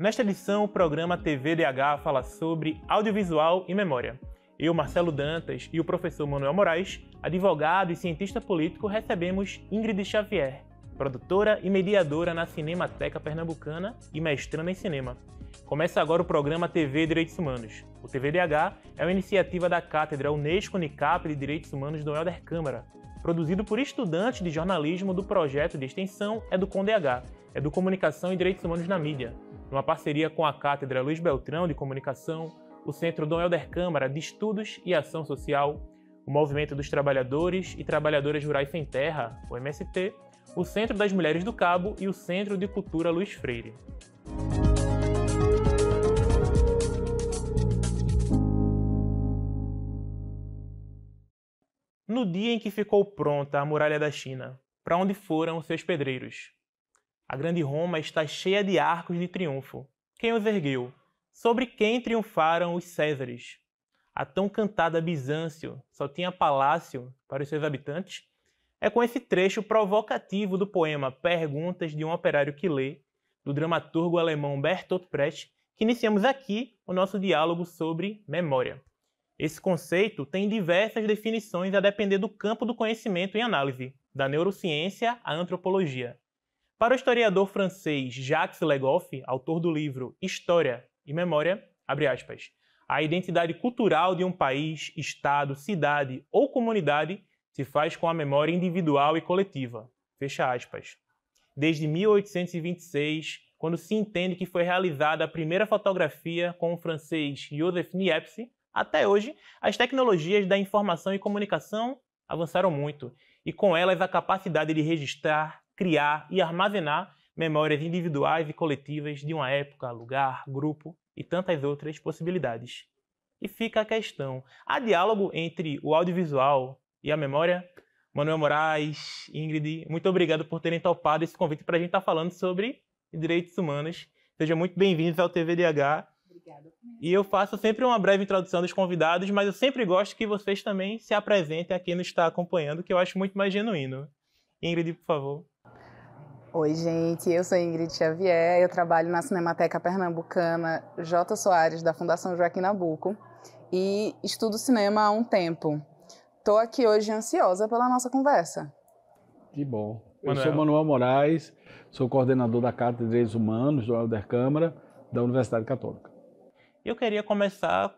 Nesta edição, o programa TVDH fala sobre audiovisual e memória. Eu, Marcelo Dantas, e o professor Manuel Moraes, advogado e cientista político, recebemos Ingrid Xavier, produtora e mediadora na Cinemateca Pernambucana e mestrando em cinema. Começa agora o programa TV Direitos Humanos. O TVDH é uma iniciativa da Cátedra Unesco Unicap de Direitos Humanos do Helder Câmara, produzido por estudantes de jornalismo do projeto de extensão Educom DH, Educomunicação e Direitos Humanos na Mídia, numa parceria com a Cátedra Luiz Beltrão de Comunicação, o Centro Dom Helder Câmara de Estudos e Ação Social, o Movimento dos Trabalhadores e Trabalhadoras Rurais Sem Terra, o MST, o Centro das Mulheres do Cabo e o Centro de Cultura Luiz Freire. No dia em que ficou pronta a Muralha da China, para onde foram seus pedreiros? A grande Roma está cheia de arcos de triunfo. Quem os ergueu? Sobre quem triunfaram os Césares? A tão cantada Bizâncio só tinha palácio para os seus habitantes? É com esse trecho provocativo do poema Perguntas de um Operário que Lê, do dramaturgo alemão Bertolt Brecht, que iniciamos aqui o nosso diálogo sobre memória. Esse conceito tem diversas definições a depender do campo do conhecimento em análise, da neurociência à antropologia. Para o historiador francês Jacques Legoff, autor do livro História e Memória, aspas, a identidade cultural de um país, estado, cidade ou comunidade se faz com a memória individual e coletiva. Fecha aspas. Desde 1826, quando se entende que foi realizada a primeira fotografia com o francês Joseph Niepce, até hoje, as tecnologias da informação e comunicação avançaram muito, e com elas a capacidade de registrar, criar e armazenar memórias individuais e coletivas de uma época, lugar, grupo e tantas outras possibilidades. E fica a questão: há diálogo entre o audiovisual e a memória? Manuel Moraes, Ingrid, muito obrigado por terem topado esse convite para a gente estar tá falando sobre direitos humanos. Sejam muito bem-vindos ao TVDH. Obrigada. E eu faço sempre uma breve introdução dos convidados, mas eu sempre gosto que vocês também se apresentem a quem nos está acompanhando, que eu acho muito mais genuíno. Ingrid, por favor. Oi, gente, eu sou Ingrid Xavier, eu trabalho na Cinemateca Pernambucana J. Soares, da Fundação Joaquim Nabuco, e estudo cinema há um tempo. Estou aqui hoje ansiosa pela nossa conversa. Que bom. Manuel. Eu sou Manuel Moraes, sou coordenador da Carta de Direitos Humanos do Helder Câmara, da Universidade Católica. Eu queria começar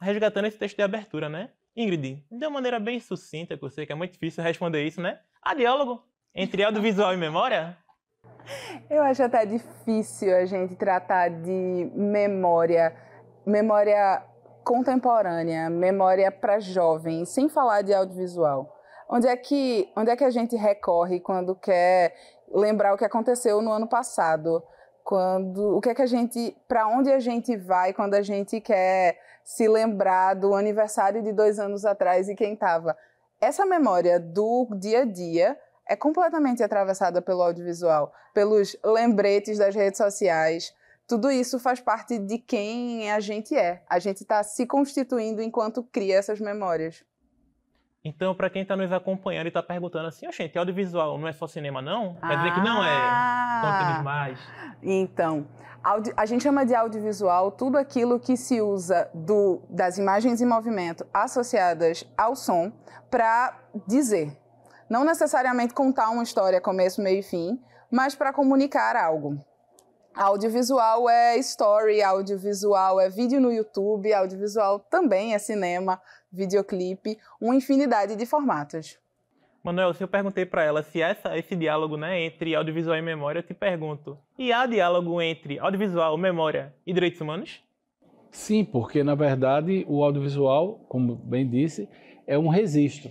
resgatando esse texto de abertura, né? Ingrid, de uma maneira bem sucinta, que eu sei que é muito difícil responder isso, né? Há diálogo? Entre audiovisual e memória? Eu acho até difícil a gente tratar de memória, memória contemporânea, memória para jovem, sem falar de audiovisual. Onde é que onde é que a gente recorre quando quer lembrar o que aconteceu no ano passado? Quando o que é que a gente, para onde a gente vai quando a gente quer se lembrar do aniversário de dois anos atrás e quem estava? Essa memória do dia a dia é completamente atravessada pelo audiovisual, pelos lembretes das redes sociais. Tudo isso faz parte de quem a gente é. A gente está se constituindo enquanto cria essas memórias. Então, para quem está nos acompanhando e está perguntando assim, gente, audiovisual não é só cinema, não? Quer ah, dizer que não é? Ah! Conta mais. Então, a gente chama de audiovisual tudo aquilo que se usa do, das imagens em movimento associadas ao som para dizer, não necessariamente contar uma história começo, meio e fim, mas para comunicar algo. Audiovisual é story, audiovisual é vídeo no YouTube, audiovisual também é cinema, videoclipe, uma infinidade de formatos. Manuel, se eu perguntei para ela se essa, esse diálogo né, entre audiovisual e memória, eu te pergunto: e há diálogo entre audiovisual, memória e direitos humanos? Sim, porque na verdade o audiovisual, como bem disse, é um registro.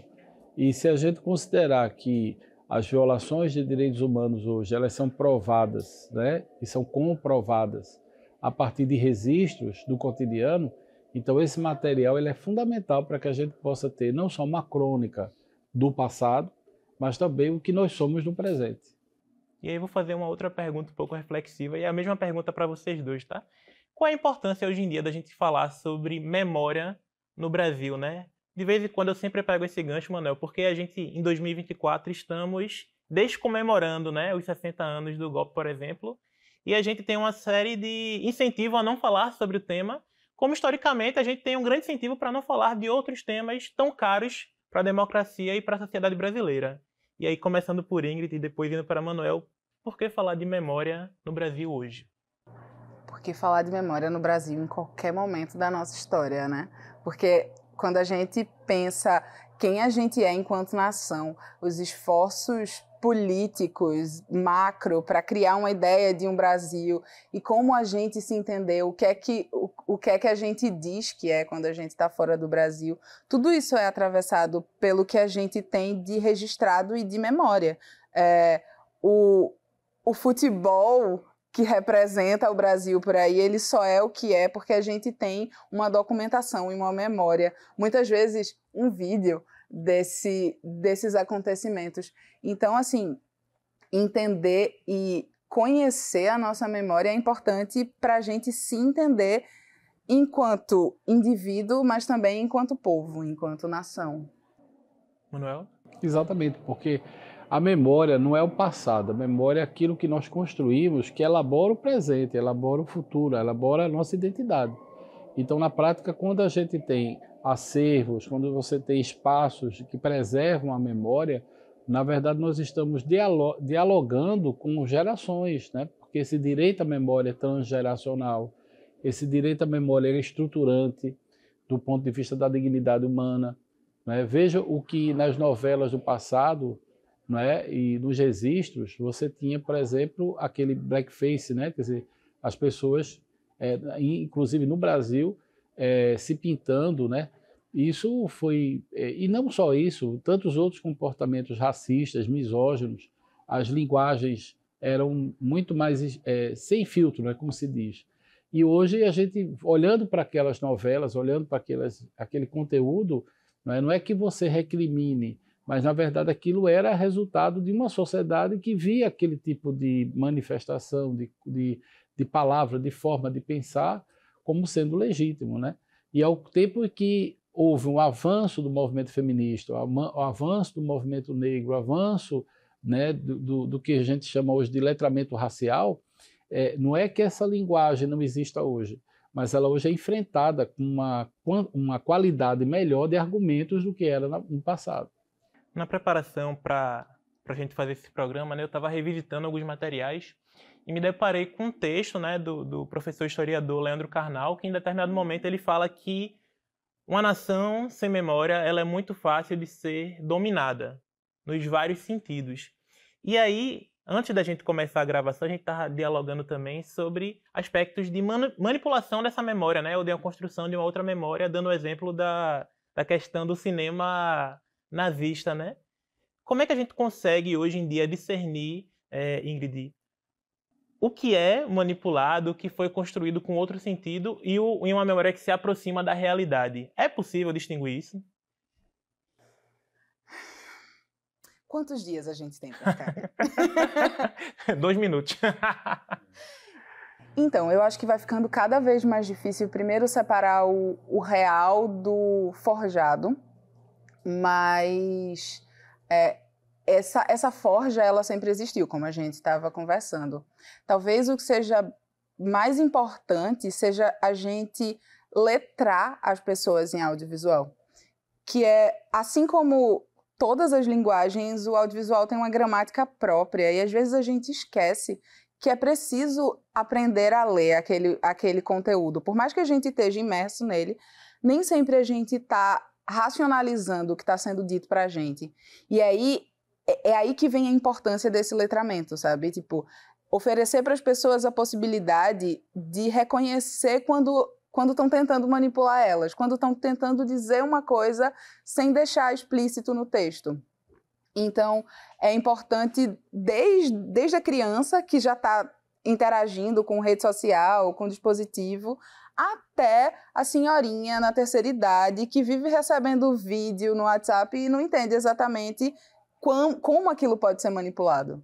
E se a gente considerar que as violações de direitos humanos hoje elas são provadas, né, e são comprovadas a partir de registros do cotidiano, então esse material ele é fundamental para que a gente possa ter não só uma crônica do passado, mas também o que nós somos no presente. E aí vou fazer uma outra pergunta um pouco reflexiva e é a mesma pergunta para vocês dois, tá? Qual a importância hoje em dia da gente falar sobre memória no Brasil, né? de vez em quando eu sempre pego esse gancho, Manuel, porque a gente, em 2024, estamos descomemorando né, os 60 anos do golpe, por exemplo, e a gente tem uma série de incentivo a não falar sobre o tema, como historicamente a gente tem um grande incentivo para não falar de outros temas tão caros para a democracia e para a sociedade brasileira. E aí, começando por Ingrid e depois indo para Manuel, por que falar de memória no Brasil hoje? Porque falar de memória no Brasil em qualquer momento da nossa história, né? Porque quando a gente pensa quem a gente é enquanto nação, os esforços políticos macro para criar uma ideia de um Brasil e como a gente se entendeu, o que é que o, o que é que a gente diz que é quando a gente está fora do Brasil, tudo isso é atravessado pelo que a gente tem de registrado e de memória. É, o, o futebol que representa o Brasil por aí, ele só é o que é porque a gente tem uma documentação e uma memória, muitas vezes um vídeo desse, desses acontecimentos. Então, assim, entender e conhecer a nossa memória é importante para a gente se entender enquanto indivíduo, mas também enquanto povo, enquanto nação. Manuel? Exatamente, porque a memória não é o passado, a memória é aquilo que nós construímos que elabora o presente, elabora o futuro, elabora a nossa identidade. Então, na prática, quando a gente tem acervos, quando você tem espaços que preservam a memória, na verdade nós estamos dialogando com gerações, né? porque esse direito à memória é transgeracional, esse direito à memória é estruturante do ponto de vista da dignidade humana. Né? Veja o que nas novelas do passado né? E nos registros você tinha, por exemplo, aquele blackface, né? Quer dizer, as pessoas, é, inclusive no Brasil, é, se pintando, né? Isso foi é, e não só isso, tantos outros comportamentos racistas, misóginos, as linguagens eram muito mais é, sem filtro, né? Como se diz. E hoje a gente, olhando para aquelas novelas, olhando para aquelas, aquele conteúdo, não é, não é que você recrimine mas na verdade aquilo era resultado de uma sociedade que via aquele tipo de manifestação, de, de, de palavra, de forma de pensar como sendo legítimo, né? E ao tempo que houve um avanço do movimento feminista, o avanço do movimento negro, o avanço né, do, do, do que a gente chama hoje de letramento racial, é, não é que essa linguagem não exista hoje, mas ela hoje é enfrentada com uma, uma qualidade melhor de argumentos do que era no passado. Na preparação para a gente fazer esse programa, né, eu estava revisitando alguns materiais e me deparei com um texto né, do, do professor historiador Leandro Carnal, que em determinado momento ele fala que uma nação sem memória ela é muito fácil de ser dominada, nos vários sentidos. E aí, antes da gente começar a gravação, a gente estava dialogando também sobre aspectos de man manipulação dessa memória, né? Ou de uma construção de uma outra memória, dando o exemplo da, da questão do cinema na vista, né? Como é que a gente consegue hoje em dia discernir, é, Ingrid, o que é manipulado, o que foi construído com outro sentido e, o, uma memória que se aproxima da realidade? É possível distinguir isso? Quantos dias a gente tem para ficar? Dois minutos. então, eu acho que vai ficando cada vez mais difícil, primeiro, separar o, o real do forjado. Mas é, essa, essa forja, ela sempre existiu, como a gente estava conversando. Talvez o que seja mais importante seja a gente letrar as pessoas em audiovisual. Que é, assim como todas as linguagens, o audiovisual tem uma gramática própria e às vezes a gente esquece que é preciso aprender a ler aquele, aquele conteúdo. Por mais que a gente esteja imerso nele, nem sempre a gente está racionalizando o que está sendo dito para a gente. E aí é, é aí que vem a importância desse letramento, sabe? Tipo, oferecer para as pessoas a possibilidade de reconhecer quando quando estão tentando manipular elas, quando estão tentando dizer uma coisa sem deixar explícito no texto. Então, é importante desde, desde a criança que já está interagindo com rede social, com dispositivo, até a senhorinha na terceira idade que vive recebendo vídeo no WhatsApp e não entende exatamente como, como aquilo pode ser manipulado.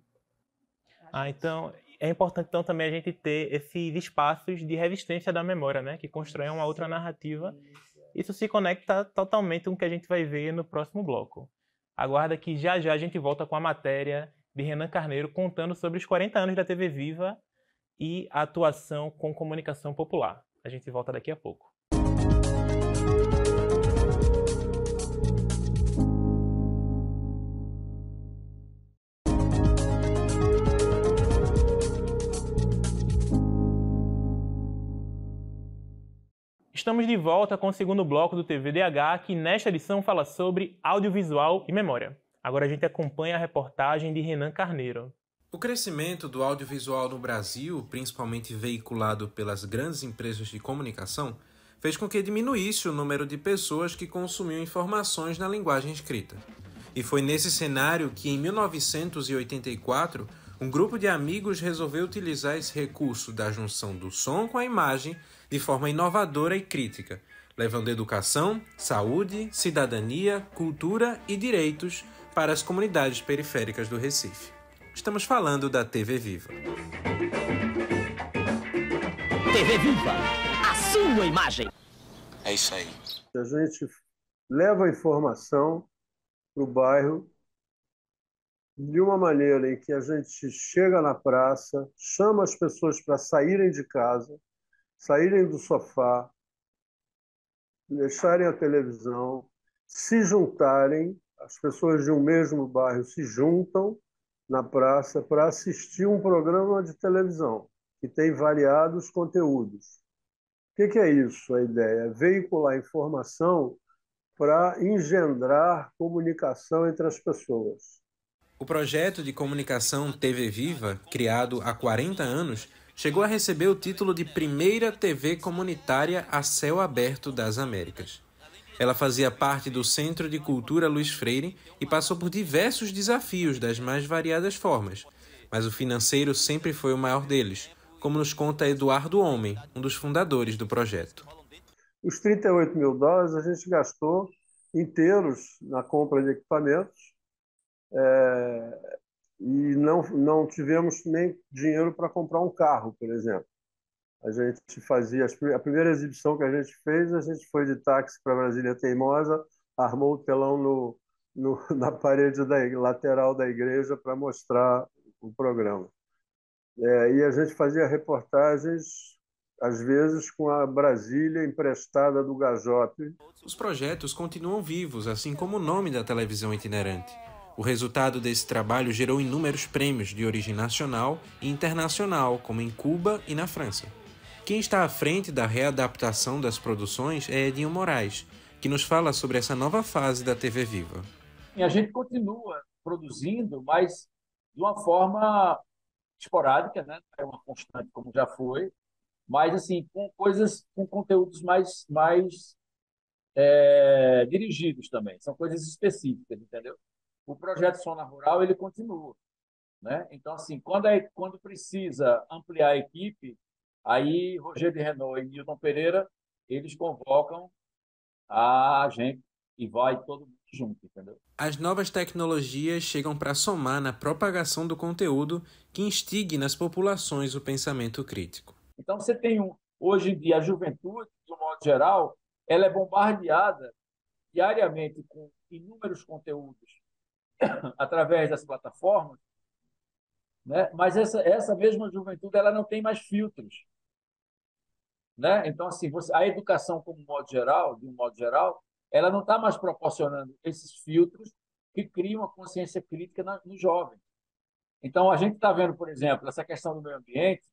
Ah, então é importante então também a gente ter esses espaços de resistência da memória, né, que constroem uma outra narrativa. Isso se conecta totalmente com o que a gente vai ver no próximo bloco. Aguarda que já já a gente volta com a matéria de Renan Carneiro contando sobre os 40 anos da TV Viva e a atuação com comunicação popular. A gente volta daqui a pouco. Estamos de volta com o segundo bloco do TVDH, que nesta edição fala sobre audiovisual e memória. Agora a gente acompanha a reportagem de Renan Carneiro. O crescimento do audiovisual no Brasil, principalmente veiculado pelas grandes empresas de comunicação, fez com que diminuísse o número de pessoas que consumiam informações na linguagem escrita. E foi nesse cenário que, em 1984, um grupo de amigos resolveu utilizar esse recurso da junção do som com a imagem de forma inovadora e crítica, levando educação, saúde, cidadania, cultura e direitos para as comunidades periféricas do Recife. Estamos falando da TV Viva. TV Viva, a sua imagem. É isso aí. A gente leva a informação para o bairro de uma maneira em que a gente chega na praça, chama as pessoas para saírem de casa, saírem do sofá, deixarem a televisão, se juntarem, as pessoas de um mesmo bairro se juntam na praça para assistir um programa de televisão que tem variados conteúdos. O que, é isso, a ideia? É veicular informação para engendrar comunicação entre as pessoas. O projeto de comunicação TV Viva, criado há 40 anos, chegou a receber o título de primeira TV comunitária a céu aberto das Américas. Ela fazia parte do Centro de Cultura Luiz Freire e passou por diversos desafios das mais variadas formas, mas o financeiro sempre foi o maior deles, como nos conta Eduardo Homem, um dos fundadores do projeto. Os 38 mil dólares a gente gastou inteiros na compra de equipamentos é, e não, não tivemos nem dinheiro para comprar um carro, por exemplo. A gente fazia. A primeira exibição que a gente fez, a gente foi de táxi para Brasília Teimosa, armou o telão no, no, na parede da, lateral da igreja para mostrar o programa. É, e a gente fazia reportagens, às vezes, com a Brasília emprestada do Gajope. Os projetos continuam vivos, assim como o nome da televisão itinerante. O resultado desse trabalho gerou inúmeros prêmios de origem nacional e internacional, como em Cuba e na França. Quem está à frente da readaptação das produções é Edinho Moraes, que nos fala sobre essa nova fase da TV Viva. E a gente continua produzindo, mas de uma forma esporádica, né? É uma constante, como já foi, mas assim com coisas, com conteúdos mais, mais é, dirigidos também. São coisas específicas, entendeu? O projeto Sona Rural ele continua, né? Então assim, quando é, quando precisa ampliar a equipe, Aí, Rogério de Renault e Milton Pereira, eles convocam a gente e vai todo mundo junto, entendeu? As novas tecnologias chegam para somar na propagação do conteúdo que instigue nas populações o pensamento crítico. Então, você tem um, hoje em dia a juventude, de um modo geral, ela é bombardeada diariamente com inúmeros conteúdos através das plataformas, né? mas essa, essa mesma juventude ela não tem mais filtros. Né? Então, assim, você, a educação, como modo geral, de um modo geral, ela não está mais proporcionando esses filtros que criam a consciência crítica na, no jovem. Então, a gente está vendo, por exemplo, essa questão do meio ambiente,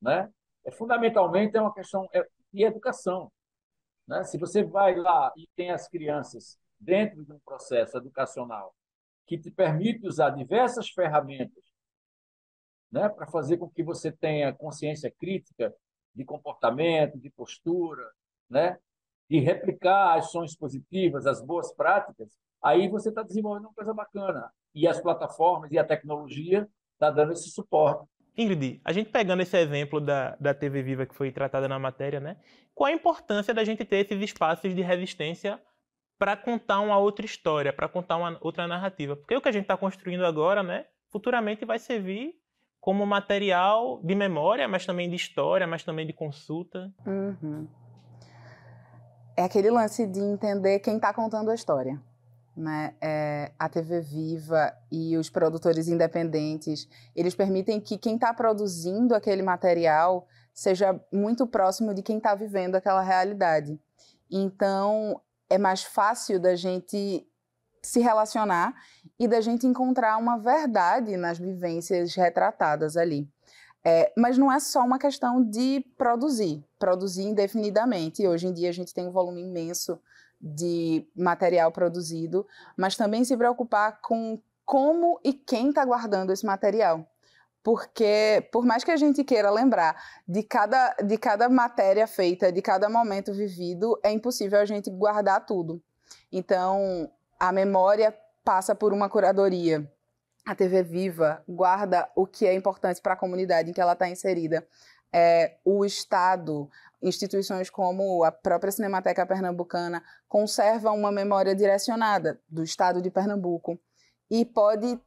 né? é, fundamentalmente é uma questão é, de educação. Né? Se você vai lá e tem as crianças dentro de um processo educacional que te permite usar diversas ferramentas né, para fazer com que você tenha consciência crítica de comportamento, de postura, né? de replicar ações positivas, as boas práticas, aí você está desenvolvendo uma coisa bacana. E as plataformas e a tecnologia está dando esse suporte. Ingrid, a gente pegando esse exemplo da, da TV Viva que foi tratada na matéria, né? Qual a importância da gente ter esses espaços de resistência para contar uma outra história, para contar uma outra narrativa? Porque o que a gente está construindo agora, né? Futuramente vai servir como material de memória, mas também de história, mas também de consulta. Uhum. É aquele lance de entender quem está contando a história. Né? É, a TV Viva e os produtores independentes, eles permitem que quem está produzindo aquele material seja muito próximo de quem está vivendo aquela realidade. Então, é mais fácil da gente se relacionar e da gente encontrar uma verdade nas vivências retratadas ali. É, mas não é só uma questão de produzir, produzir indefinidamente. Hoje em dia a gente tem um volume imenso de material produzido, mas também se preocupar com como e quem está guardando esse material. Porque, por mais que a gente queira lembrar de cada, de cada matéria feita, de cada momento vivido, é impossível a gente guardar tudo. Então, a memória passa por uma curadoria. A TV Viva guarda o que é importante para a comunidade em que ela está inserida. É, o Estado, instituições como a própria Cinemateca Pernambucana, conserva uma memória direcionada do Estado de Pernambuco e pode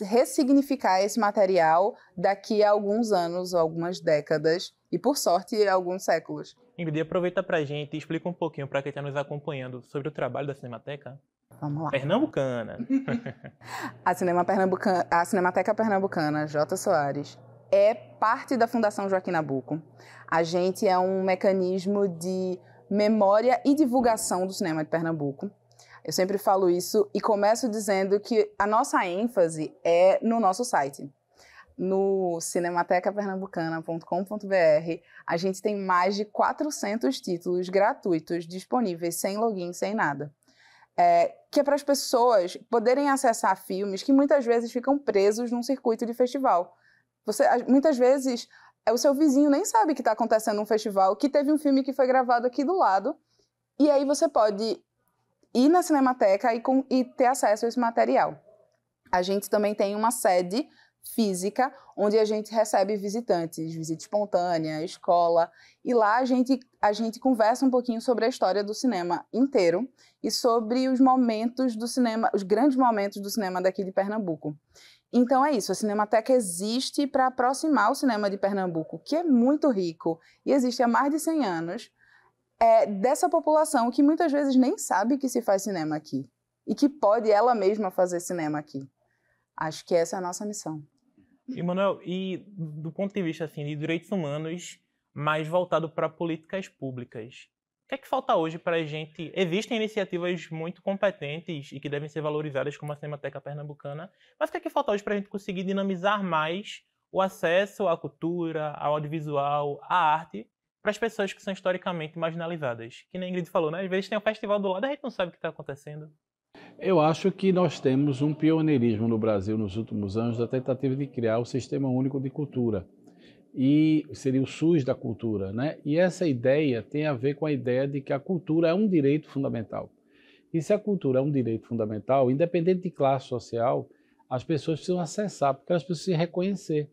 ressignificar esse material daqui a alguns anos, algumas décadas e, por sorte, alguns séculos. Ingrid, aproveita para a gente e explica um pouquinho para quem está nos acompanhando sobre o trabalho da Cinemateca. Vamos lá. Pernambucana. a, Cinema Pernambucana a Cinemateca Pernambucana, J. Soares, é parte da Fundação Joaquim Nabuco. A gente é um mecanismo de memória e divulgação do cinema de Pernambuco. Eu sempre falo isso e começo dizendo que a nossa ênfase é no nosso site. No cinematecapernambucana.com.br, a gente tem mais de 400 títulos gratuitos disponíveis sem login, sem nada é, que é para as pessoas poderem acessar filmes que muitas vezes ficam presos num circuito de festival. Você, muitas vezes é, o seu vizinho nem sabe que está acontecendo um festival, que teve um filme que foi gravado aqui do lado, e aí você pode ir na Cinemateca e, com, e ter acesso a esse material. A gente também tem uma sede física, onde a gente recebe visitantes, visita espontânea, escola, e lá a gente, a gente conversa um pouquinho sobre a história do cinema inteiro e sobre os momentos do cinema, os grandes momentos do cinema daqui de Pernambuco. Então é isso, a Cinemateca existe para aproximar o cinema de Pernambuco, que é muito rico e existe há mais de 100 anos, é, dessa população que muitas vezes nem sabe que se faz cinema aqui e que pode ela mesma fazer cinema aqui. Acho que essa é a nossa missão. E, Manuel, e do ponto de vista assim, de direitos humanos, mais voltado para políticas públicas, o que é que falta hoje para a gente? Existem iniciativas muito competentes e que devem ser valorizadas, como a Cinemateca Pernambucana, mas o que é que falta hoje para a gente conseguir dinamizar mais o acesso à cultura, ao audiovisual, à arte, para as pessoas que são historicamente marginalizadas? Que nem a Ingrid falou, né? Às vezes tem um festival do lado e a gente não sabe o que está acontecendo. Eu acho que nós temos um pioneirismo no Brasil nos últimos anos da tentativa de criar o Sistema Único de Cultura e seria o SUS da cultura, né? E essa ideia tem a ver com a ideia de que a cultura é um direito fundamental. E se a cultura é um direito fundamental, independente de classe social, as pessoas precisam acessar, porque elas precisam se reconhecer.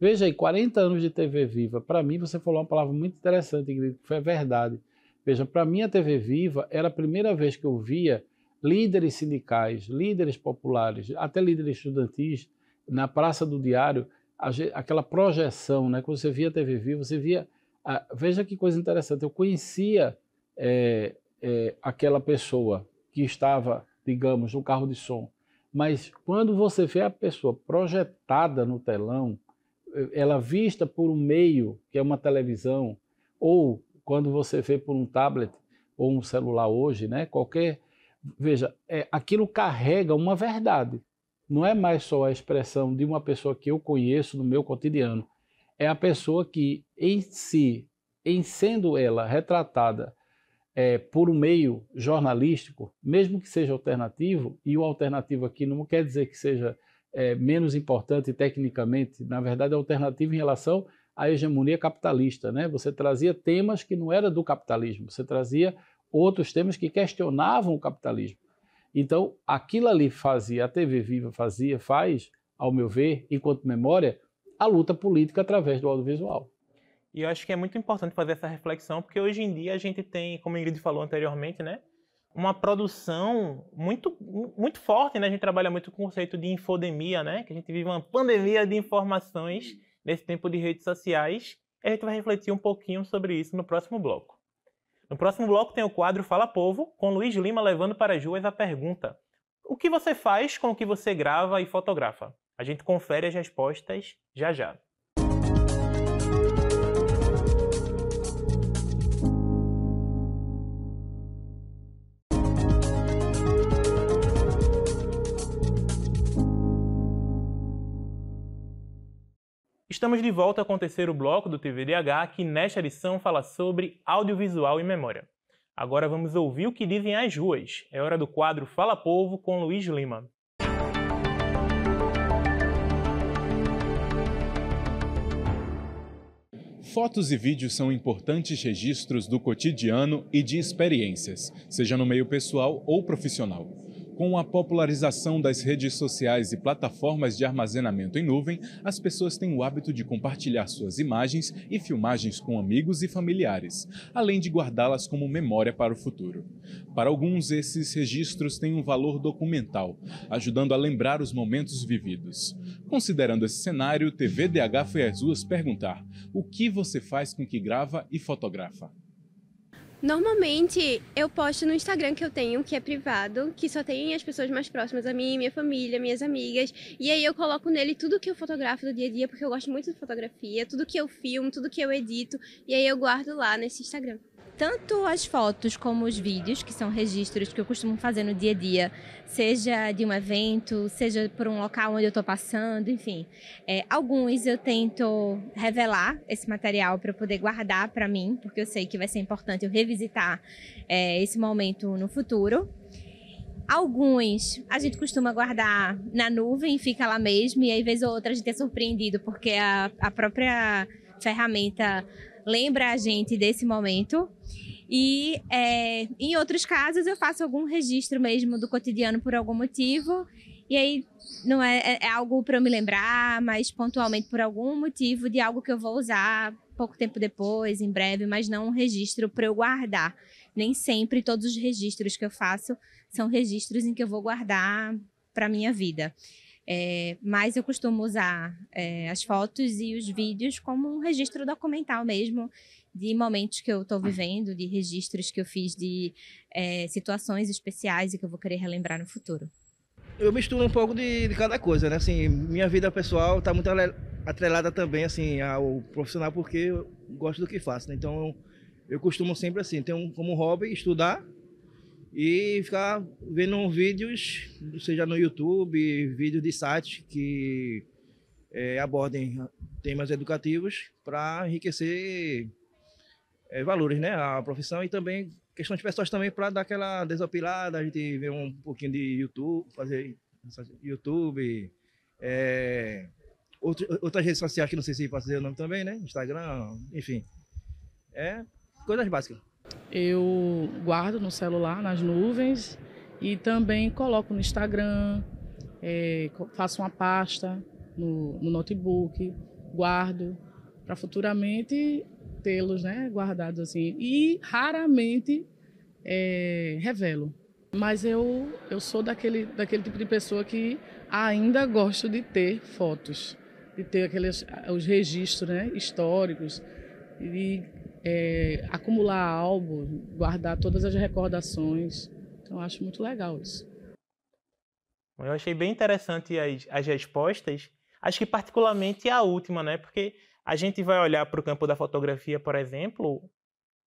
Veja aí, 40 anos de TV Viva, para mim você falou uma palavra muito interessante, que foi a verdade. Veja, para mim a TV Viva era a primeira vez que eu via líderes sindicais, líderes populares, até líderes estudantis, na Praça do Diário, aquela projeção, né? Quando você via a TV Viva, você via. Ah, veja que coisa interessante, eu conhecia é, é, aquela pessoa que estava, digamos, no carro de som, mas quando você vê a pessoa projetada no telão, eh, ela vista por um meio, que é uma televisão, ou quando você vê por um tablet ou um celular hoje, né? qualquer Veja, é, aquilo carrega uma verdade. Não é mais só a expressão de uma pessoa que eu conheço no meu cotidiano. É a pessoa que, em si, em sendo ela retratada é, por um meio jornalístico, mesmo que seja alternativo, e o alternativo aqui não quer dizer que seja é, menos importante tecnicamente, na verdade, é alternativo em relação à hegemonia capitalista. Né? Você trazia temas que não era do capitalismo, você trazia outros temas que questionavam o capitalismo. Então, aquilo ali fazia, a TV Viva fazia, faz, ao meu ver, enquanto memória, a luta política através do audiovisual. E eu acho que é muito importante fazer essa reflexão, porque hoje em dia a gente tem, como Ingrid falou anteriormente, né, uma produção muito, muito forte, né? A gente trabalha muito com o conceito de infodemia, né? Que a gente vive uma pandemia de informações nesse tempo de redes sociais. E a gente vai refletir um pouquinho sobre isso no próximo bloco. No próximo bloco tem o quadro Fala Povo, com Luiz Lima levando para as ruas a pergunta: O que você faz com o que você grava e fotografa? A gente confere as respostas já já. Estamos de volta a acontecer o bloco do TVDH que nesta edição fala sobre audiovisual e memória. Agora vamos ouvir o que dizem as ruas. É hora do quadro Fala Povo com Luiz Lima. Fotos e vídeos são importantes registros do cotidiano e de experiências, seja no meio pessoal ou profissional. Com a popularização das redes sociais e plataformas de armazenamento em nuvem, as pessoas têm o hábito de compartilhar suas imagens e filmagens com amigos e familiares, além de guardá-las como memória para o futuro. Para alguns, esses registros têm um valor documental, ajudando a lembrar os momentos vividos. Considerando esse cenário, TVDH foi às ruas perguntar: o que você faz com que grava e fotografa? Normalmente eu posto no Instagram que eu tenho, que é privado, que só tem as pessoas mais próximas a mim, minha família, minhas amigas. E aí eu coloco nele tudo que eu fotografo do dia a dia, porque eu gosto muito de fotografia, tudo que eu filmo, tudo que eu edito. E aí eu guardo lá nesse Instagram tanto as fotos como os vídeos, que são registros que eu costumo fazer no dia a dia, seja de um evento, seja por um local onde eu estou passando, enfim. É, alguns eu tento revelar esse material para poder guardar para mim, porque eu sei que vai ser importante eu revisitar é, esse momento no futuro. Alguns a gente costuma guardar na nuvem, fica lá mesmo, e aí vez ou outra a gente é surpreendido, porque a, a própria ferramenta lembra a gente desse momento. E é, em outros casos eu faço algum registro mesmo do cotidiano por algum motivo. E aí não é, é, é algo para eu me lembrar, mas pontualmente por algum motivo de algo que eu vou usar pouco tempo depois, em breve, mas não um registro para eu guardar. Nem sempre todos os registros que eu faço são registros em que eu vou guardar para minha vida. É, mas eu costumo usar é, as fotos e os vídeos como um registro documental mesmo de momentos que eu estou vivendo, de registros que eu fiz de é, situações especiais e que eu vou querer relembrar no futuro. Eu misturo um pouco de, de cada coisa, né? Assim, minha vida pessoal está muito atrelada também assim ao profissional porque eu gosto do que faço, né? Então eu costumo sempre assim, ter um, como hobby estudar e ficar vendo vídeos, seja no YouTube, vídeos de sites que é, abordem temas educativos para enriquecer é, valores, né, a profissão e também questões pessoais também para dar aquela desopilada, a gente ver um pouquinho de YouTube, fazer YouTube, é, outro, outras redes sociais que não sei se fazer dizer o nome também, né, Instagram, enfim, é coisas básicas eu guardo no celular, nas nuvens, e também coloco no Instagram, é, faço uma pasta no, no notebook, guardo para futuramente tê-los né, guardados assim. E raramente é, revelo. Mas eu, eu sou daquele, daquele tipo de pessoa que ainda gosto de ter fotos, de ter aqueles, os registros né, históricos. E é, acumular álbum, guardar todas as recordações. Então, acho muito legal isso. Eu achei bem interessante as, as respostas. Acho que particularmente a última, né? Porque a gente vai olhar para o campo da fotografia, por exemplo,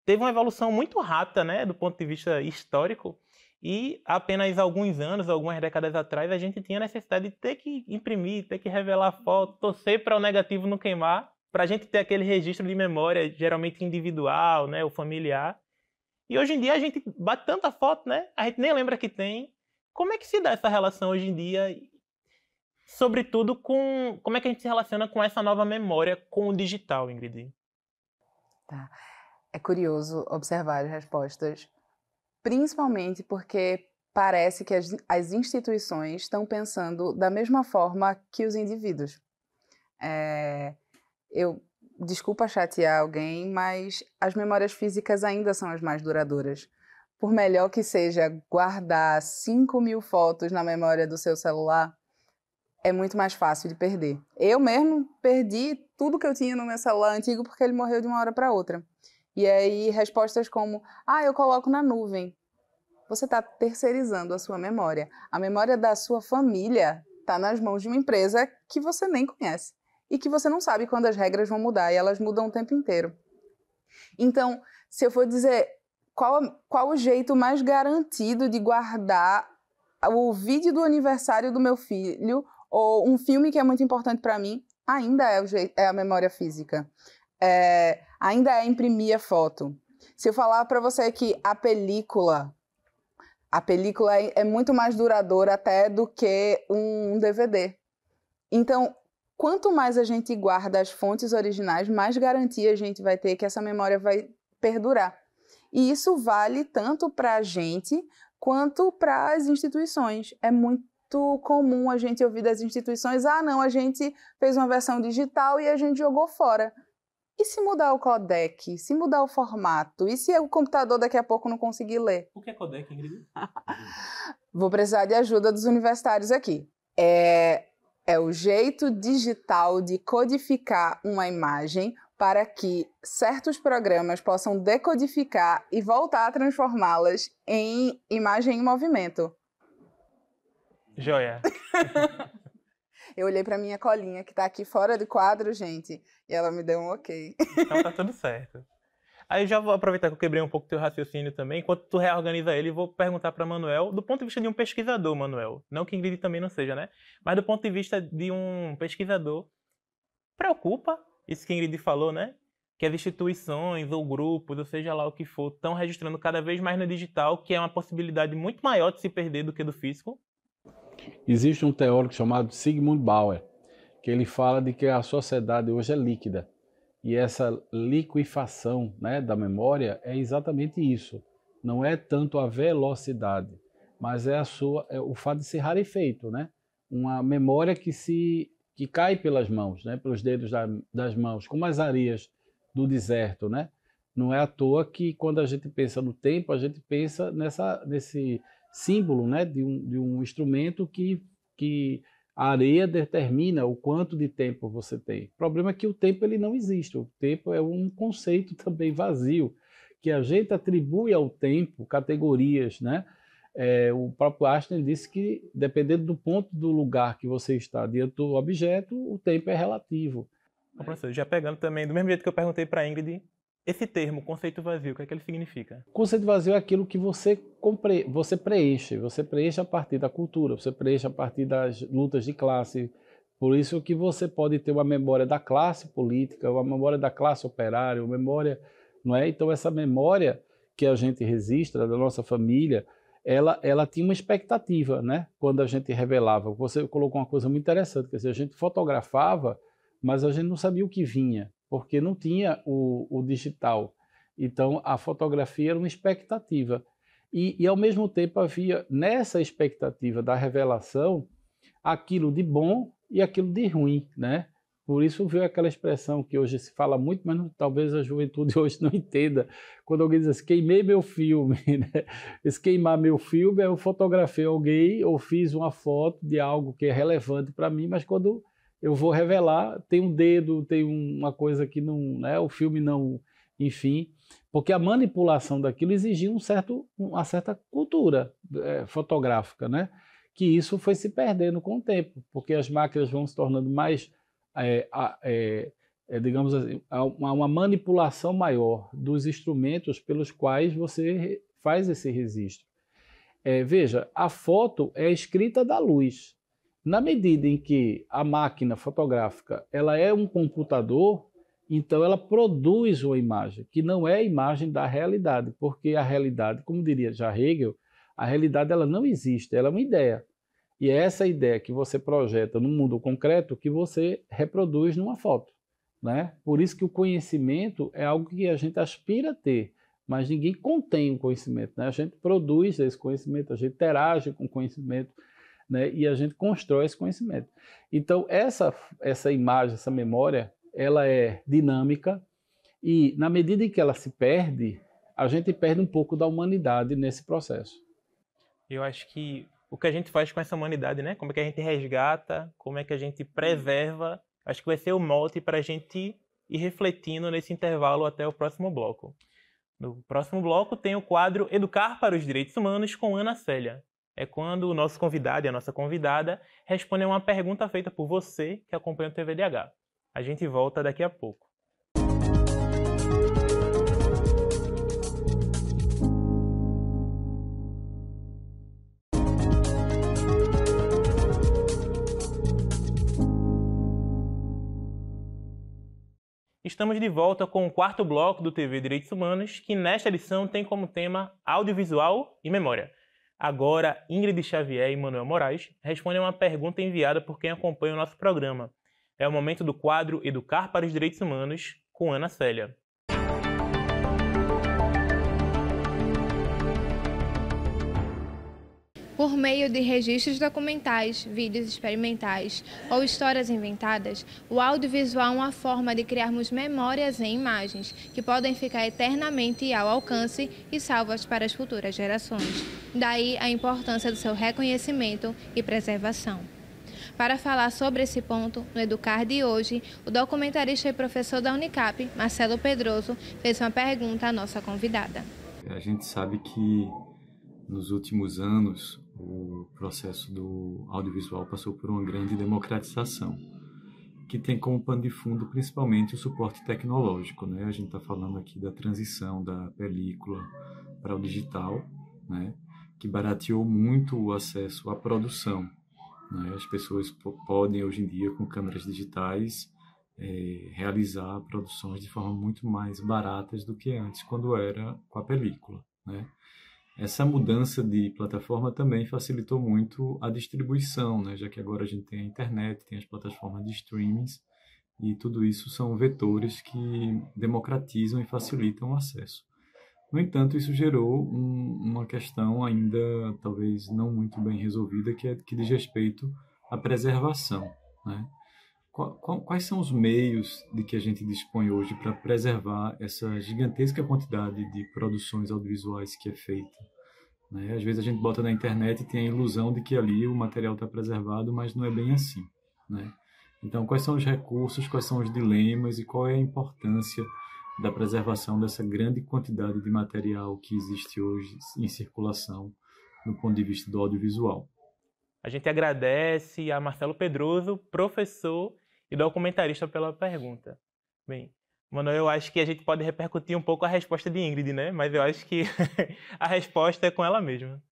teve uma evolução muito rápida, né? Do ponto de vista histórico. E apenas alguns anos, algumas décadas atrás, a gente tinha necessidade de ter que imprimir, ter que revelar foto, torcer para o negativo não queimar para a gente ter aquele registro de memória, geralmente individual, né, ou familiar. E hoje em dia a gente bate tanta foto, né? A gente nem lembra que tem. Como é que se dá essa relação hoje em dia? Sobretudo com como é que a gente se relaciona com essa nova memória com o digital, Ingrid? Tá. É curioso observar as respostas, principalmente porque parece que as, as instituições estão pensando da mesma forma que os indivíduos. É, eu desculpa chatear alguém, mas as memórias físicas ainda são as mais duradouras. Por melhor que seja guardar 5 mil fotos na memória do seu celular, é muito mais fácil de perder. Eu mesmo perdi tudo que eu tinha no meu celular antigo porque ele morreu de uma hora para outra. E aí respostas como: "Ah, eu coloco na nuvem". Você está terceirizando a sua memória. A memória da sua família está nas mãos de uma empresa que você nem conhece e que você não sabe quando as regras vão mudar e elas mudam o tempo inteiro. Então, se eu for dizer qual, qual o jeito mais garantido de guardar o vídeo do aniversário do meu filho ou um filme que é muito importante para mim, ainda é, o jeito, é a memória física. É, ainda é imprimir a foto. Se eu falar para você que a película a película é, é muito mais duradoura até do que um DVD. Então, quanto mais a gente guarda as fontes originais, mais garantia a gente vai ter que essa memória vai perdurar. E isso vale tanto para a gente quanto para as instituições. É muito comum a gente ouvir das instituições: ah, não, a gente fez uma versão digital e a gente jogou fora. E se mudar o codec? Se mudar o formato? E se o computador daqui a pouco não conseguir ler? O que é codec, Ingrid? Vou precisar de ajuda dos universitários aqui. É, é o jeito digital de codificar uma imagem para que certos programas possam decodificar e voltar a transformá-las em imagem em movimento. Joia. Eu olhei para minha colinha que está aqui fora do quadro, gente, e ela me deu um OK. Então tá tudo certo. Aí já vou aproveitar que eu quebrei um pouco teu raciocínio também, enquanto tu reorganiza ele, vou perguntar para Manuel, do ponto de vista de um pesquisador, Manuel, não que Ingrid também não seja, né? Mas do ponto de vista de um pesquisador, preocupa isso que Ingrid falou, né? Que as instituições ou grupos, ou seja lá o que for, estão registrando cada vez mais no digital, que é uma possibilidade muito maior de se perder do que do físico. Existe um teórico chamado Sigmund Bauer, que ele fala de que a sociedade hoje é líquida e essa liquefação né, da memória é exatamente isso. Não é tanto a velocidade, mas é, a sua, é o fato de ser rarefeito, né? Uma memória que se que cai pelas mãos, né? Pelos dedos da, das mãos, como as areias do deserto, né? Não é à toa que quando a gente pensa no tempo, a gente pensa nessa nesse símbolo, né? De um, de um instrumento que que a areia determina o quanto de tempo você tem. O problema é que o tempo ele não existe. O tempo é um conceito também vazio, que a gente atribui ao tempo categorias, né? É, o próprio Einstein disse que, dependendo do ponto do lugar que você está diante do objeto, o tempo é relativo. professor, já pegando também, do mesmo jeito que eu perguntei para a Ingrid esse termo, conceito vazio, o que é que ele significa? Conceito vazio é aquilo que você, compre... você preenche, você preenche a partir da cultura, você preenche a partir das lutas de classe. Por isso que você pode ter uma memória da classe política, uma memória da classe operária, uma memória, não é? Então essa memória que a gente registra da nossa família, ela, ela tinha uma expectativa, né? Quando a gente revelava, você colocou uma coisa muito interessante, quer dizer, a gente fotografava, mas a gente não sabia o que vinha porque não tinha o, o digital. Então, a fotografia era uma expectativa. E, e, ao mesmo tempo, havia nessa expectativa da revelação aquilo de bom e aquilo de ruim, né? Por isso veio aquela expressão que hoje se fala muito, mas não, talvez a juventude hoje não entenda. Quando alguém diz assim, queimei meu filme, né? Esse queimar meu filme é eu fotografei alguém ou fiz uma foto de algo que é relevante para mim, mas quando eu vou revelar, tem um dedo, tem uma coisa que não, né, o filme não, enfim, porque a manipulação daquilo exigia um certo, uma certa cultura é, fotográfica, né? Que isso foi se perdendo com o tempo, porque as máquinas vão se tornando mais, é, é, é, digamos assim, uma, manipulação maior dos instrumentos pelos quais você faz esse registro. É, veja, a foto é a escrita da luz. Na medida em que a máquina fotográfica ela é um computador, então ela produz uma imagem que não é a imagem da realidade, porque a realidade, como diria já Hegel, a realidade ela não existe, ela é uma ideia. E é essa ideia que você projeta no mundo concreto que você reproduz numa foto. Né? Por isso que o conhecimento é algo que a gente aspira a ter, mas ninguém contém o conhecimento. Né? A gente produz esse conhecimento, a gente interage com o conhecimento, né? E a gente constrói esse conhecimento. Então essa essa imagem, essa memória, ela é dinâmica e na medida em que ela se perde, a gente perde um pouco da humanidade nesse processo. Eu acho que o que a gente faz com essa humanidade, né? Como é que a gente resgata, como é que a gente preserva, acho que vai ser o mote para a gente ir refletindo nesse intervalo até o próximo bloco. No próximo bloco tem o quadro Educar para os Direitos Humanos com Ana Célia é quando o nosso convidado e a nossa convidada respondem uma pergunta feita por você que acompanha o TVDH. A gente volta daqui a pouco. Estamos de volta com o quarto bloco do TV Direitos Humanos, que nesta edição tem como tema audiovisual e memória. Agora, Ingrid Xavier e Manuel Moraes respondem uma pergunta enviada por quem acompanha o nosso programa. É o momento do quadro Educar para os Direitos Humanos, com Ana Célia. Por meio de registros documentais, vídeos experimentais ou histórias inventadas, o audiovisual é uma forma de criarmos memórias em imagens que podem ficar eternamente ao alcance e salvas para as futuras gerações. Daí a importância do seu reconhecimento e preservação. Para falar sobre esse ponto, no Educar de hoje, o documentarista e professor da Unicap, Marcelo Pedroso, fez uma pergunta à nossa convidada. A gente sabe que nos últimos anos o processo do audiovisual passou por uma grande democratização, que tem como pano de fundo principalmente o suporte tecnológico. Né? A gente está falando aqui da transição da película para o digital, né? que barateou muito o acesso à produção. Né? As pessoas podem, hoje em dia, com câmeras digitais, é, realizar produções de forma muito mais baratas do que antes, quando era com a película. Né? Essa mudança de plataforma também facilitou muito a distribuição, né? já que agora a gente tem a internet, tem as plataformas de streamings, e tudo isso são vetores que democratizam e facilitam o acesso. No entanto, isso gerou um, uma questão ainda talvez não muito bem resolvida, que é que diz respeito à preservação. Né? Qual, qual, quais são os meios de que a gente dispõe hoje para preservar essa gigantesca quantidade de produções audiovisuais que é feita? Né? Às vezes a gente bota na internet e tem a ilusão de que ali o material está preservado, mas não é bem assim. Né? Então, quais são os recursos, quais são os dilemas e qual é a importância da preservação dessa grande quantidade de material que existe hoje em circulação no ponto de vista do audiovisual. A gente agradece a Marcelo Pedroso, professor e documentarista, pela pergunta. Bem, Manoel, eu acho que a gente pode repercutir um pouco a resposta de Ingrid, né? Mas eu acho que a resposta é com ela mesma.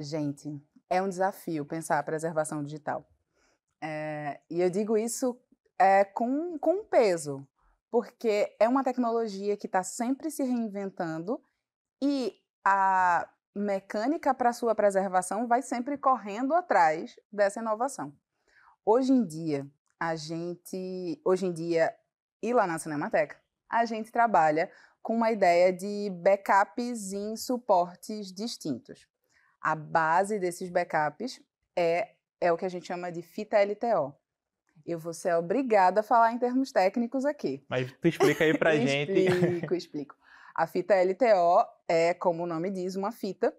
Gente, é um desafio pensar a preservação digital. É, e eu digo isso é, com, com peso, porque é uma tecnologia que está sempre se reinventando e a mecânica para sua preservação vai sempre correndo atrás dessa inovação. Hoje em dia, a gente, hoje em dia e lá na Cinemateca, a gente trabalha com uma ideia de backups em suportes distintos. A base desses backups é, é o que a gente chama de fita LTO, eu vou ser obrigada a falar em termos técnicos aqui. Mas tu explica aí pra gente. Explico, explico. A fita LTO é, como o nome diz, uma fita,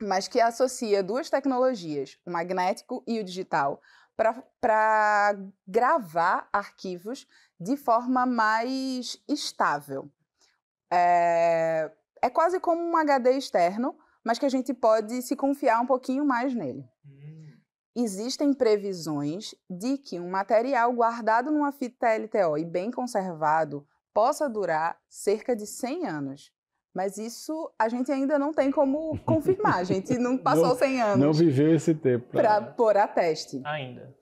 mas que associa duas tecnologias, o magnético e o digital, para gravar arquivos de forma mais estável. É, é quase como um HD externo, mas que a gente pode se confiar um pouquinho mais nele. Hum. Existem previsões de que um material guardado numa fita LTO e bem conservado possa durar cerca de 100 anos. Mas isso a gente ainda não tem como confirmar, a gente não passou não, 100 anos. Não viveu esse tempo. Para pôr a teste. Ainda.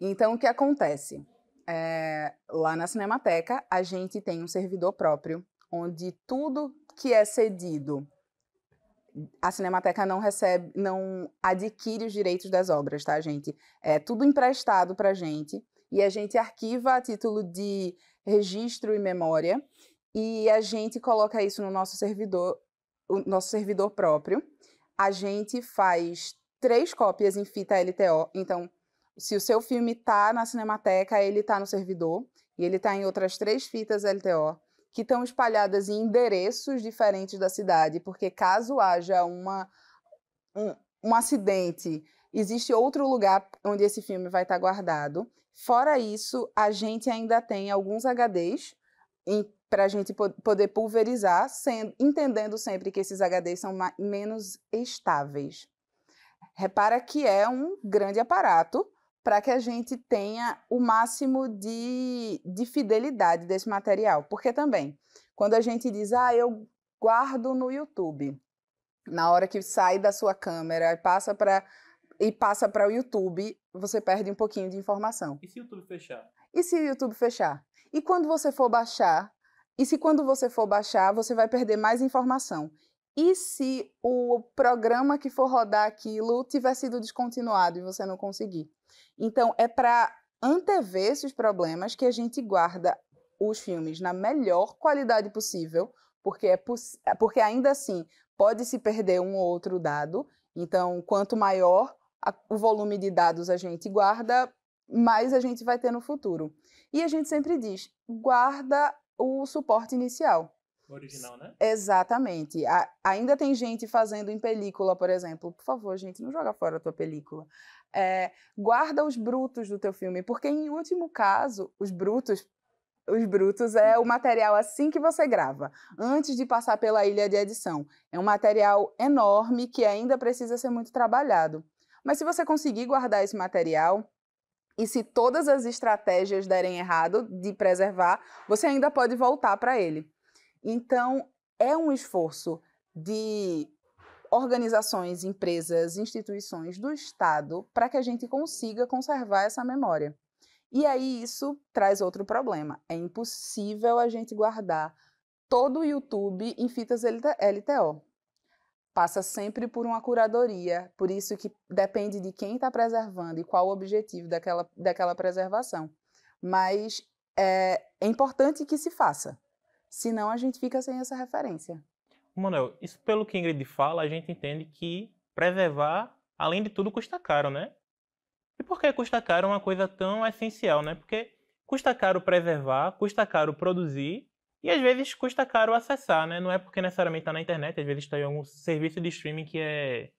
Então, o que acontece? É, lá na Cinemateca, a gente tem um servidor próprio, onde tudo que é cedido a Cinemateca não recebe, não adquire os direitos das obras, tá, gente? É tudo emprestado para gente e a gente arquiva a título de registro e memória e a gente coloca isso no nosso servidor, o nosso servidor próprio. A gente faz três cópias em fita LTO, então se o seu filme tá na Cinemateca, ele tá no servidor e ele tá em outras três fitas LTO que estão espalhadas em endereços diferentes da cidade, porque caso haja uma, um, um acidente, existe outro lugar onde esse filme vai estar guardado. Fora isso, a gente ainda tem alguns HDs para a gente poder pulverizar, sendo, entendendo sempre que esses HDs são menos estáveis. Repara que é um grande aparato para que a gente tenha o máximo de, de fidelidade desse material. Porque também, quando a gente diz, ah, eu guardo no YouTube, na hora que sai da sua câmera e passa para e passa para o YouTube, você perde um pouquinho de informação. E se o YouTube fechar? E se o YouTube fechar? E quando você for baixar? E se quando você for baixar, você vai perder mais informação? E se o programa que for rodar aquilo tiver sido descontinuado e você não conseguir? Então, é para antever esses problemas que a gente guarda os filmes na melhor qualidade possível, porque, é poss porque ainda assim pode se perder um ou outro dado. Então, quanto maior a, o volume de dados a gente guarda, mais a gente vai ter no futuro. E a gente sempre diz: guarda o suporte inicial. O original, né? Exatamente. A, ainda tem gente fazendo em película, por exemplo. Por favor, gente, não joga fora a tua película é, guarda os brutos do teu filme, porque em último caso, os brutos os brutos é o material assim que você grava, antes de passar pela ilha de edição. É um material enorme que ainda precisa ser muito trabalhado. Mas se você conseguir guardar esse material, e se todas as estratégias derem errado de preservar, você ainda pode voltar para ele. Então, é um esforço de organizações, empresas, instituições do Estado para que a gente consiga conservar essa memória. E aí isso traz outro problema. É impossível a gente guardar todo o YouTube em fitas LTO. Passa sempre por uma curadoria, por isso que depende de quem está preservando e qual o objetivo daquela, daquela preservação. Mas é, é importante que se faça, senão a gente fica sem essa referência. Manuel, isso pelo que Ingrid fala, a gente entende que preservar, além de tudo, custa caro, né? E por que custa caro é uma coisa tão essencial, né? Porque custa caro preservar, custa caro produzir e às vezes custa caro acessar, né? Não é porque necessariamente está na internet, às vezes está em algum serviço de streaming que é,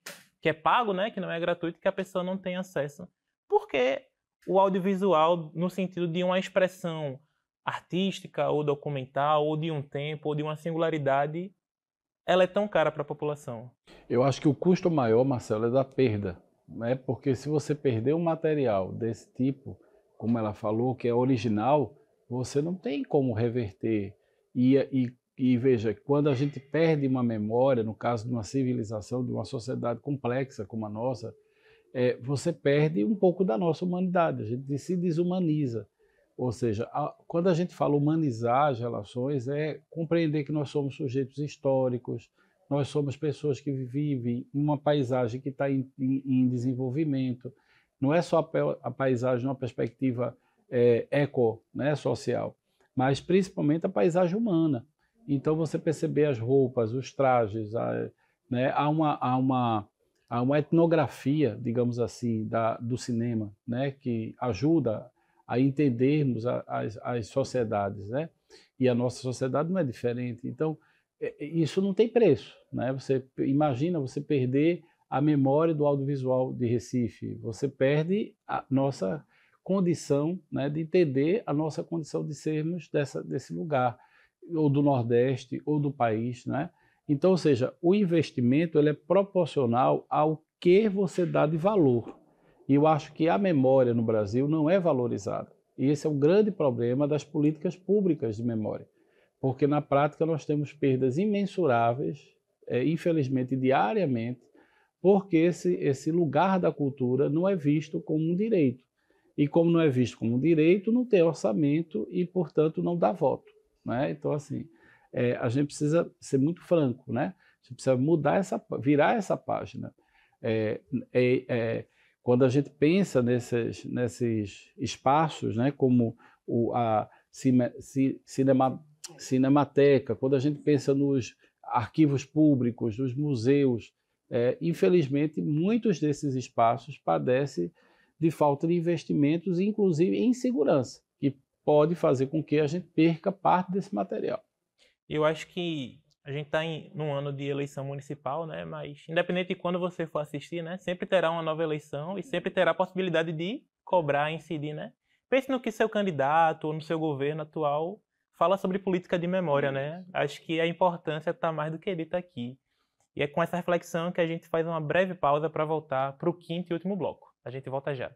que é pago, né? Que não é gratuito, que a pessoa não tem acesso. Porque o audiovisual, no sentido de uma expressão artística ou documental, ou de um tempo, ou de uma singularidade, ela é tão cara para a população? Eu acho que o custo maior, Marcelo, é da perda. Né? Porque se você perder um material desse tipo, como ela falou, que é original, você não tem como reverter. E, e, e, veja, quando a gente perde uma memória, no caso de uma civilização, de uma sociedade complexa como a nossa, é, você perde um pouco da nossa humanidade, a gente se desumaniza. Ou seja, a, quando a gente fala humanizar as relações, é compreender que nós somos sujeitos históricos, nós somos pessoas que vivem em uma paisagem que está em, em, em, desenvolvimento. Não é só a, a paisagem numa perspectiva é, eco, né, social, mas principalmente a paisagem humana. Então você perceber as roupas, os trajes, a, né, há, uma, há, uma, há uma etnografia, digamos assim, da, do cinema, né, que ajuda a entendermos a, as, as sociedades, né? E a nossa sociedade não é diferente. Então, é, é, isso não tem preço, né? Você imagina você perder a memória do audiovisual de Recife, você perde a nossa condição, né, de entender a nossa condição de sermos dessa, desse lugar ou do Nordeste ou do país, né? Então, ou seja, o investimento ele é proporcional ao que você dá de valor. E eu acho que a memória no Brasil não é valorizada. E esse é o um grande problema das políticas públicas de memória, porque na prática nós temos perdas imensuráveis, é, infelizmente diariamente, porque esse, esse lugar da cultura não é visto como um direito. E como não é visto como um direito, não tem orçamento e, portanto, não dá voto. Né? Então, assim, é, a gente precisa ser muito franco, né? a gente precisa mudar essa, virar essa página. É, é, é quando a gente pensa nesses, nesses espaços, né, como o, a cime, ci, cinema, cinemateca, quando a gente pensa nos arquivos públicos, nos museus, é, infelizmente, muitos desses espaços padecem de falta de investimentos, inclusive em segurança, que pode fazer com que a gente perca parte desse material. Eu acho que a gente está num ano de eleição municipal, né? Mas independente de quando você for assistir, né? Sempre terá uma nova eleição e sempre terá a possibilidade de cobrar, incidir, né? Pense no que seu candidato ou no seu governo atual fala sobre política de memória, né? Acho que a importância está mais do que ele está aqui. E é com essa reflexão que a gente faz uma breve pausa para voltar para o quinto e último bloco. A gente volta já.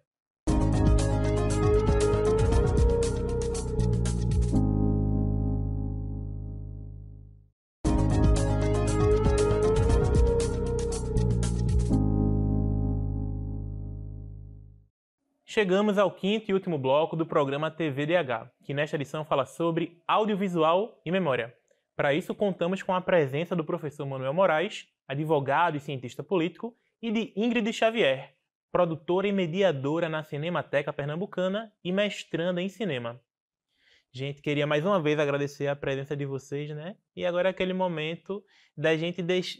Chegamos ao quinto e último bloco do programa TVDH, que nesta edição fala sobre audiovisual e memória. Para isso, contamos com a presença do professor Manuel Moraes, advogado e cientista político, e de Ingrid Xavier, produtora e mediadora na Cinemateca Pernambucana e mestranda em cinema. Gente, queria mais uma vez agradecer a presença de vocês, né? E agora é aquele momento da gente deix...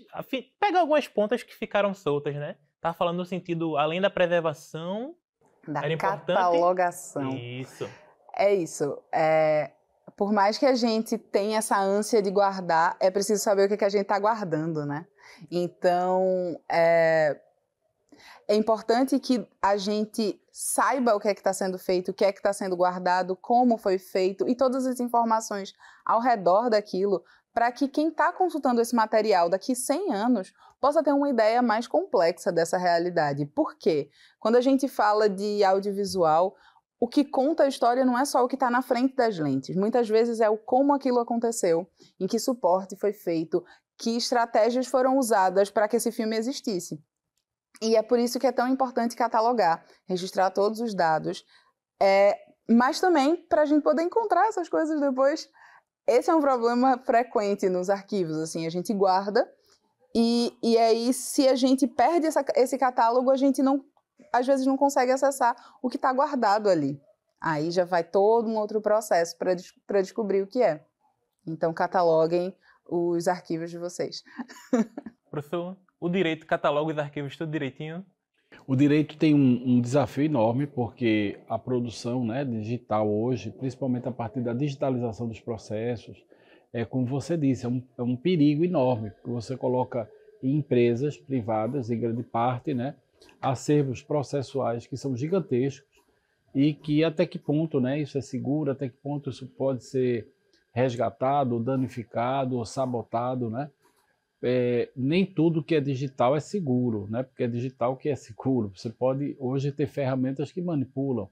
pegar algumas pontas que ficaram soltas, né? Tá falando no sentido, além da preservação da Era catalogação. Isso. É isso. É, por mais que a gente tenha essa ânsia de guardar, é preciso saber o que, que a gente está guardando, né? Então, é, é importante que a gente saiba o que é que está sendo feito, o que é que está sendo guardado, como foi feito e todas as informações ao redor daquilo para que quem está consultando esse material daqui 100 anos possa ter uma ideia mais complexa dessa realidade. Por quê? Quando a gente fala de audiovisual, o que conta a história não é só o que está na frente das lentes, muitas vezes é o como aquilo aconteceu, em que suporte foi feito, que estratégias foram usadas para que esse filme existisse. E é por isso que é tão importante catalogar, registrar todos os dados, é, mas também para a gente poder encontrar essas coisas depois esse é um problema frequente nos arquivos, assim, a gente guarda e, e aí se a gente perde essa, esse catálogo, a gente não, às vezes não consegue acessar o que está guardado ali. Aí já vai todo um outro processo para descobrir o que é. Então cataloguem os arquivos de vocês. Professor, o direito cataloga os arquivos tudo direitinho? O direito tem um, um, desafio enorme, porque a produção né, digital hoje, principalmente a partir da digitalização dos processos, é como você disse, é um, é um perigo enorme, porque você coloca empresas privadas, em grande parte, né, acervos processuais que são gigantescos e que até que ponto né, isso é seguro, até que ponto isso pode ser resgatado, danificado ou sabotado, né? é, nem tudo que é digital é seguro, né? porque é digital que é seguro. Você pode hoje ter ferramentas que manipulam.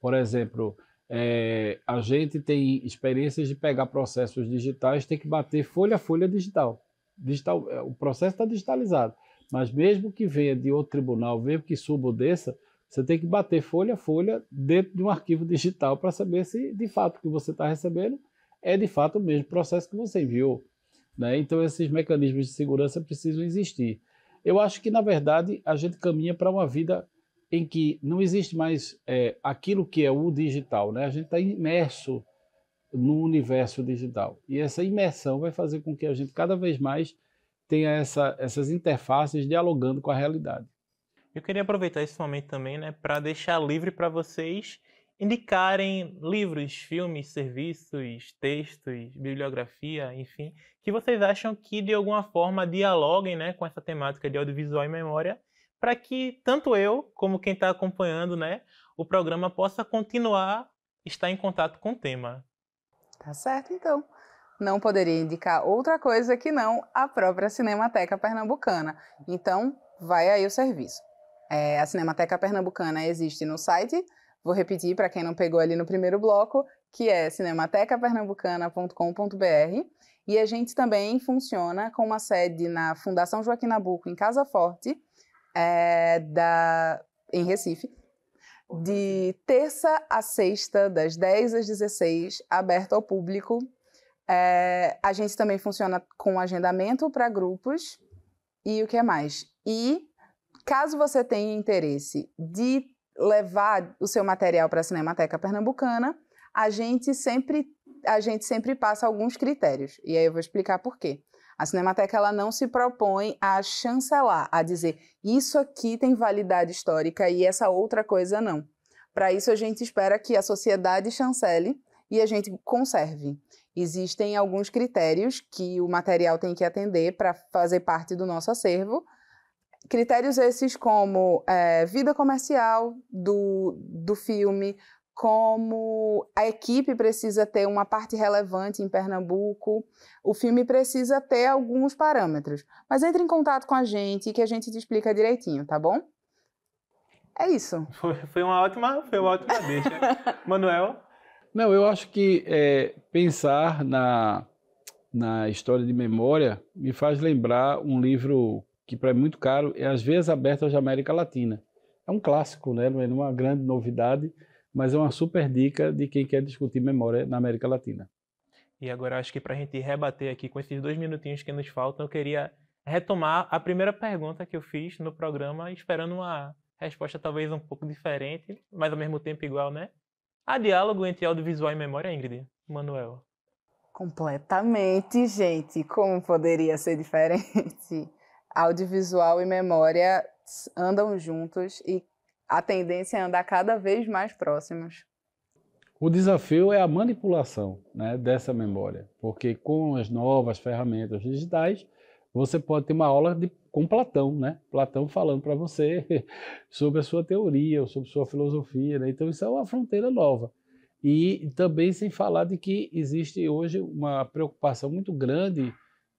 Por exemplo, é, a gente tem experiências de pegar processos digitais, tem que bater folha a folha digital. digital é, o processo está digitalizado, mas mesmo que venha de outro tribunal, mesmo que suba ou desça, você tem que bater folha a folha dentro de um arquivo digital para saber se de fato o que você está recebendo é de fato o mesmo processo que você enviou. Né? Então, esses mecanismos de segurança precisam existir. Eu acho que, na verdade, a gente caminha para uma vida em que não existe mais é, aquilo que é o digital. Né? A gente está imerso no universo digital. E essa imersão vai fazer com que a gente cada vez mais tenha essa, essas interfaces dialogando com a realidade. Eu queria aproveitar esse momento também né, para deixar livre para vocês indicarem livros, filmes, serviços, textos, bibliografia, enfim, que vocês acham que de alguma forma dialoguem né, com essa temática de audiovisual e memória, para que tanto eu como quem está acompanhando né, o programa possa continuar estar em contato com o tema. Tá certo, então. Não poderia indicar outra coisa que não a própria Cinemateca Pernambucana. Então, vai aí o serviço. É, a Cinemateca Pernambucana existe no site Vou repetir para quem não pegou ali no primeiro bloco, que é cinematecapernambucana.com.br. E a gente também funciona com uma sede na Fundação Joaquim Nabuco, em Casa Forte, é, da, em Recife, de terça a sexta, das 10 às 16, aberto ao público. É, a gente também funciona com agendamento para grupos. E o que é mais? E caso você tenha interesse de levar o seu material para a Cinemateca Pernambucana, a gente sempre a gente sempre passa alguns critérios. E aí eu vou explicar por quê. A Cinemateca ela não se propõe a chancelar, a dizer isso aqui tem validade histórica e essa outra coisa não. Para isso a gente espera que a sociedade chancele e a gente conserve. Existem alguns critérios que o material tem que atender para fazer parte do nosso acervo, Critérios esses como é, vida comercial do, do filme, como a equipe precisa ter uma parte relevante em Pernambuco, o filme precisa ter alguns parâmetros. Mas entre em contato com a gente que a gente te explica direitinho, tá bom? É isso. Foi, uma ótima, foi uma ótima deixa. Manuel? Não, eu acho que é, pensar na, na história de memória me faz lembrar um livro que para mim é muito caro, é As Veias Abertas da América Latina. É um clássico, né? não é uma grande novidade, mas é uma super dica de quem quer discutir memória na América Latina. E agora acho que para a gente rebater aqui com esses dois minutinhos que nos faltam, eu queria retomar a primeira pergunta que eu fiz no programa, esperando uma resposta talvez um pouco diferente, mas ao mesmo tempo igual, né? Há diálogo entre audiovisual e memória, Ingrid? Manuel. Completamente, gente. Como poderia ser diferente? audiovisual e memória andam juntos e a tendência é andar cada vez mais próximos. O desafio é a manipulação né, dessa memória, porque com as novas ferramentas digitais, você pode ter uma aula de, com Platão, né? Platão falando para você sobre a sua teoria, sobre sua filosofia. Né? Então, isso é uma fronteira nova. E também sem falar de que existe hoje uma preocupação muito grande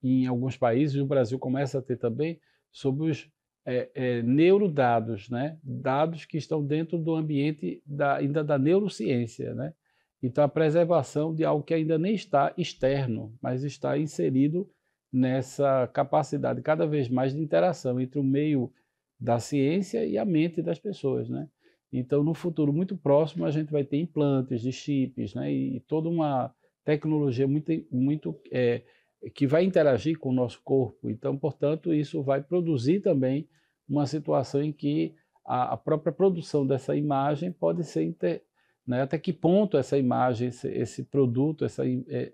em alguns países, o Brasil começa a ter também, sobre os é, é, neurodados, né? dados que estão dentro do ambiente da, ainda da neurociência. Né? Então, a preservação de algo que ainda nem está externo, mas está inserido nessa capacidade cada vez mais de interação entre o meio da ciência e a mente das pessoas. Né? Então, no futuro muito próximo, a gente vai ter implantes de chips né? e, toda uma tecnologia muito, muito é, que vai interagir com o nosso corpo. Então, portanto, isso vai produzir também uma situação em que a, a própria produção dessa imagem pode ser. Inter, né? Até que ponto essa imagem, esse, esse produto, essa, é,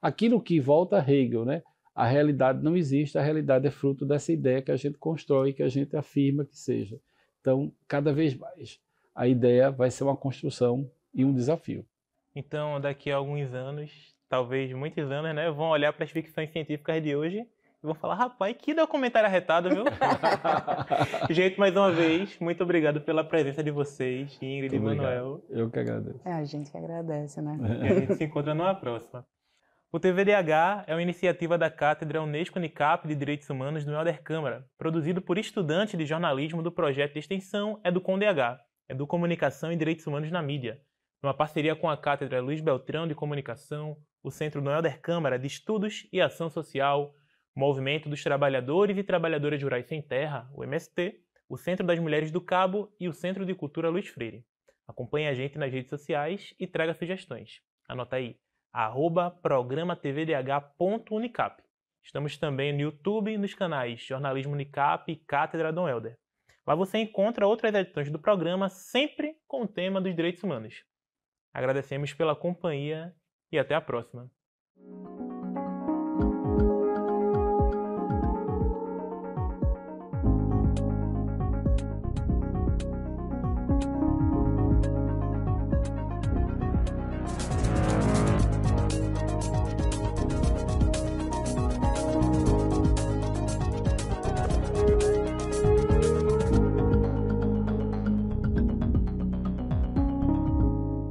aquilo que volta a Hegel, né? a realidade não existe, a realidade é fruto dessa ideia que a gente constrói, que a gente afirma que seja. Então, cada vez mais, a ideia vai ser uma construção e um desafio. Então, daqui a alguns anos, talvez muitos anos, né, vão olhar para as ficções científicas de hoje e vão falar, rapaz, que documentário arretado, viu? Gente, mais uma vez, muito obrigado pela presença de vocês, Ingrid e Manuel. Eu que agradeço. É, a gente que agradece, né? E a gente se encontra numa próxima. O TVDH é uma iniciativa da Cátedra Unesco NICAP de Direitos Humanos do Helder Câmara, produzido por estudantes de jornalismo do projeto de extensão EducomDH, é Edu é Comunicação e Direitos Humanos na Mídia, numa parceria com a Cátedra Luiz Beltrão de Comunicação, o Centro Noelder Câmara de Estudos e Ação Social, Movimento dos Trabalhadores e Trabalhadoras Rurais Sem Terra, o MST, o Centro das Mulheres do Cabo e o Centro de Cultura Luiz Freire. Acompanhe a gente nas redes sociais e traga sugestões. Anota aí, arroba programatvdh.unicap. Estamos também no YouTube e nos canais Jornalismo Unicap e Cátedra Dom Helder. Lá você encontra outras edições do programa, sempre com o tema dos direitos humanos. Agradecemos pela companhia e até a próxima!